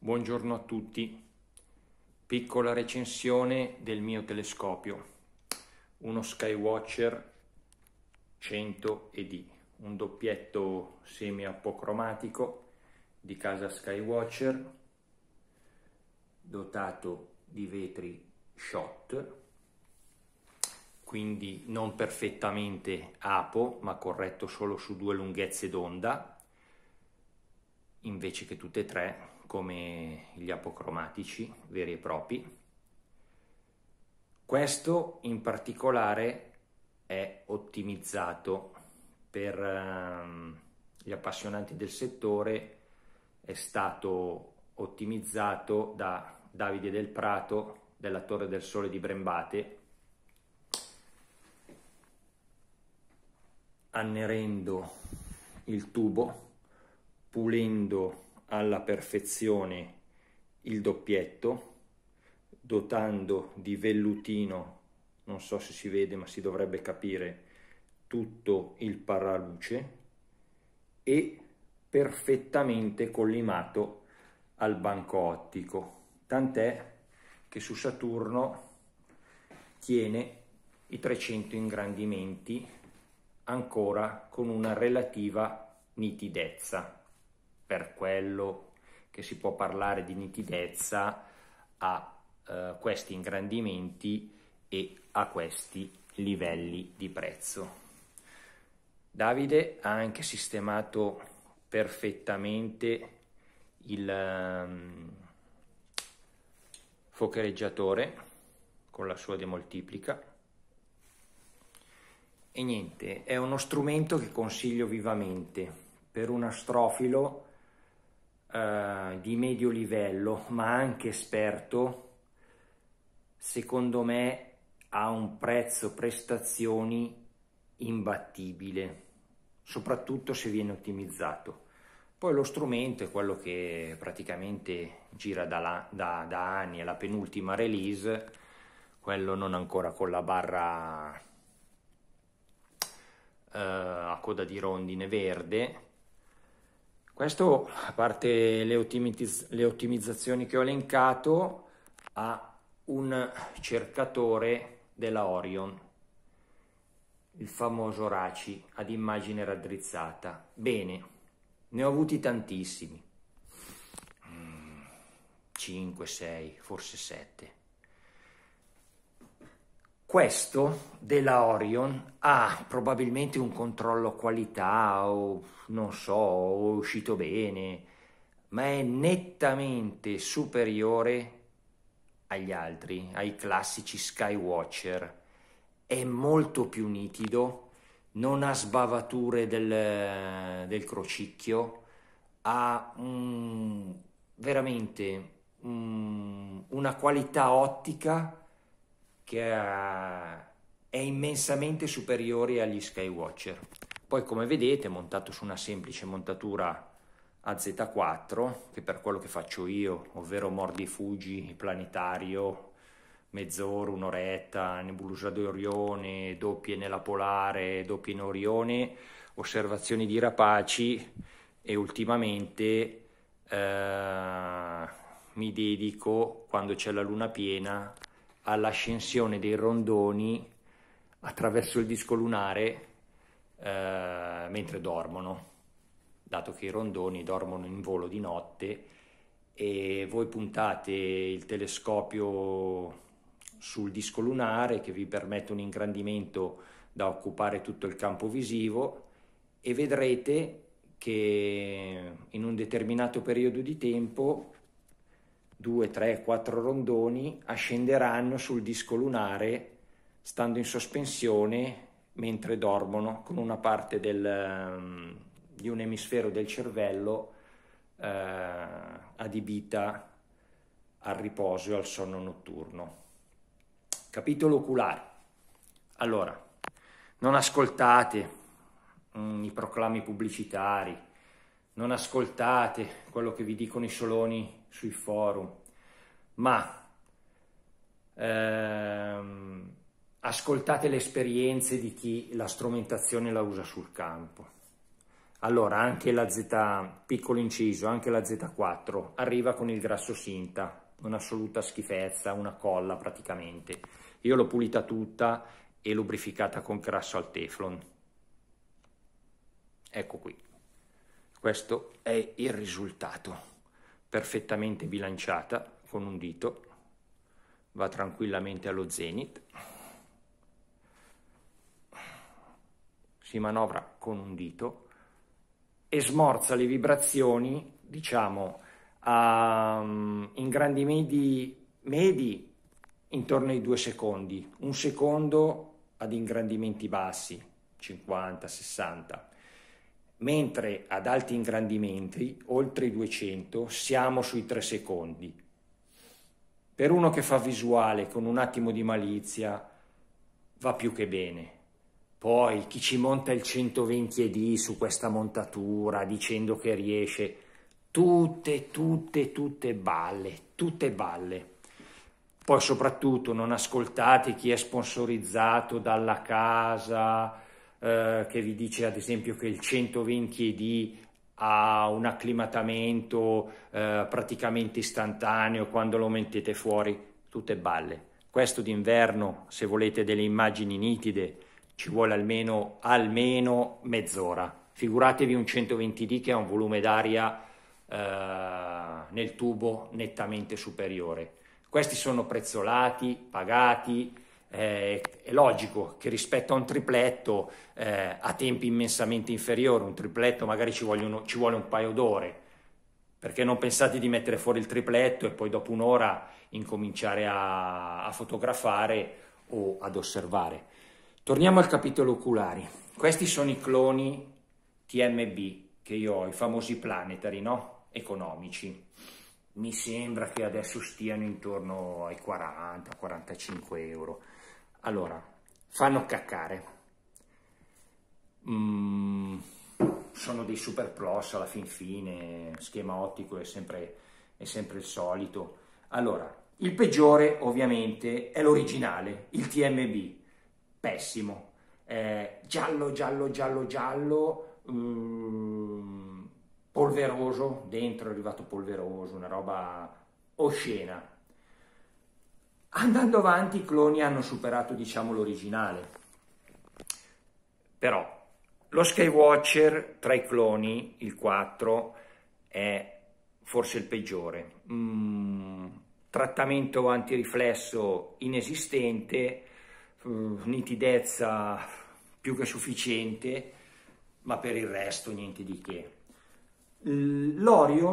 Buongiorno a tutti. Piccola recensione del mio telescopio, uno Skywatcher 100ED, un doppietto semi-apocromatico di casa Skywatcher, dotato di vetri shot, quindi non perfettamente apo, ma corretto solo su due lunghezze d'onda invece che tutte e tre come gli apocromatici veri e propri. Questo in particolare è ottimizzato per ehm, gli appassionati del settore, è stato ottimizzato da Davide del Prato della Torre del Sole di Brembate, annerendo il tubo pulendo alla perfezione il doppietto, dotando di vellutino, non so se si vede ma si dovrebbe capire, tutto il paraluce e perfettamente collimato al banco ottico, tant'è che su Saturno tiene i 300 ingrandimenti ancora con una relativa nitidezza per quello che si può parlare di nitidezza a eh, questi ingrandimenti e a questi livelli di prezzo. Davide ha anche sistemato perfettamente il um, fochereggiatore con la sua demoltiplica e niente, è uno strumento che consiglio vivamente per un astrofilo eh, di medio livello, ma anche esperto, secondo me ha un prezzo prestazioni imbattibile, soprattutto se viene ottimizzato. Poi lo strumento è quello che praticamente gira da, la, da, da anni, è la penultima release, quello non ancora con la barra eh, a coda di rondine verde, questo, a parte le, ottimizz- le ottimizzazioni che ho elencato, ha un cercatore della Orion, il famoso Raci ad immagine raddrizzata. Bene, ne ho avuti tantissimi. 5, mm, 6, forse 7. Questo della Orion ha probabilmente un controllo qualità o non so, è uscito bene, ma è nettamente superiore agli altri, ai classici Skywatcher. È molto più nitido, non ha sbavature del, del crocicchio, ha un, veramente un, una qualità ottica che eh, è immensamente superiore agli Skywatcher. Poi come vedete montato su una semplice montatura AZ4 che per quello che faccio io, ovvero mordi e fuggi, planetario, mezz'ora, un'oretta, nebulosa d'Orione, doppie nella polare, doppie in Orione, osservazioni di rapaci e ultimamente eh, mi dedico quando c'è la luna piena all'ascensione dei rondoni attraverso il disco lunare eh, mentre dormono, dato che i rondoni dormono in volo di notte e voi puntate il telescopio sul disco lunare che vi permette un ingrandimento da occupare tutto il campo visivo e vedrete che in un determinato periodo di tempo due, tre, quattro rondoni ascenderanno sul disco lunare stando in sospensione mentre dormono con una parte del, ehm, di un emisfero del cervello eh, adibita al riposo e al sonno notturno. Capitolo oculare. Allora, non ascoltate mm, i proclami pubblicitari, non ascoltate quello che vi dicono i soloni sui forum, ma ehm, ascoltate le esperienze di chi la strumentazione la usa sul campo. Allora, anche la Z, piccolo inciso, anche la Z4 arriva con il grasso sinta, un'assoluta schifezza, una colla praticamente. Io l'ho pulita tutta e lubrificata con grasso al teflon. Ecco qui. Questo è il risultato. Perfettamente bilanciata con un dito, va tranquillamente allo zenith. Si manovra con un dito e smorza le vibrazioni, diciamo, a mm, ingrandimenti medi intorno ai due secondi, un secondo ad ingrandimenti bassi, 50, 60 mentre ad alti ingrandimenti, oltre i 200, siamo sui 3 secondi. Per uno che fa visuale con un attimo di malizia va più che bene. Poi chi ci monta il 120 e D su questa montatura dicendo che riesce, tutte, tutte, tutte balle, tutte balle. Poi soprattutto non ascoltate chi è sponsorizzato dalla casa, eh, che vi dice ad esempio che il 120 ED ha un acclimatamento eh, praticamente istantaneo quando lo mettete fuori, tutte balle. Questo d'inverno, se volete delle immagini nitide, ci vuole almeno, almeno mezz'ora. Figuratevi un 120D che ha un volume d'aria eh, nel tubo nettamente superiore. Questi sono prezzolati, pagati, eh, è logico che rispetto a un tripletto eh, a tempi immensamente inferiori, un tripletto magari ci, vogliono, ci vuole un paio d'ore, perché non pensate di mettere fuori il tripletto e poi dopo un'ora incominciare a, a fotografare o ad osservare. Torniamo al capitolo oculari. Questi sono i cloni TMB che io ho, i famosi planetari, no? Economici. Mi sembra che adesso stiano intorno ai 40-45 euro. Allora, fanno caccare. Mm, sono dei super plus alla fin fine, schema ottico è sempre, è sempre il solito. Allora, il peggiore ovviamente è l'originale, il TMB, pessimo. Eh, giallo, giallo, giallo, giallo, mm, polveroso, dentro è arrivato polveroso, una roba oscena, Andando avanti i cloni hanno superato diciamo, l'originale, però lo Skywatcher tra i cloni, il 4, è forse il peggiore. Mm, trattamento antiriflesso inesistente, mm, nitidezza più che sufficiente, ma per il resto niente di che. L'Orion